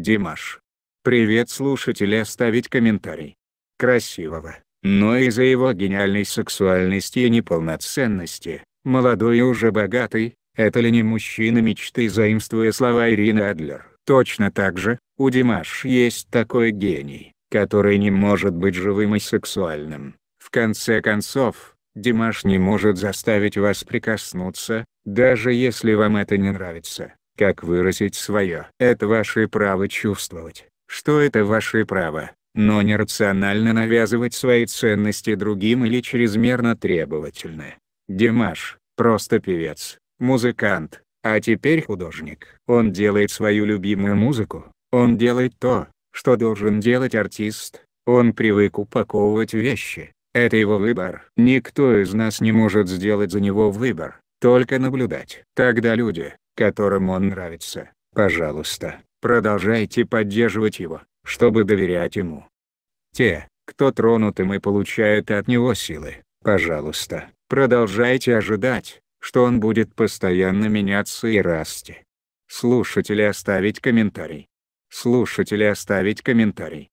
Димаш. Привет слушатели оставить комментарий. Красивого, но из-за его гениальной сексуальности и неполноценности, молодой и уже богатый, это ли не мужчина мечты заимствуя слова Ирины Адлер? Точно так же, у Димаш есть такой гений, который не может быть живым и сексуальным. В конце концов, Димаш не может заставить вас прикоснуться, даже если вам это не нравится. Как выразить свое? Это ваше право чувствовать, что это ваше право, но нерационально навязывать свои ценности другим или чрезмерно требовательны. Димаш, просто певец, музыкант, а теперь художник. Он делает свою любимую музыку, он делает то, что должен делать артист, он привык упаковывать вещи, это его выбор. Никто из нас не может сделать за него выбор, только наблюдать. Тогда люди, которым он нравится, пожалуйста, продолжайте поддерживать его, чтобы доверять ему. Те, кто тронут им и получают от него силы, пожалуйста, продолжайте ожидать, что он будет постоянно меняться и расти. Слушатели оставить комментарий. Слушатели оставить комментарий.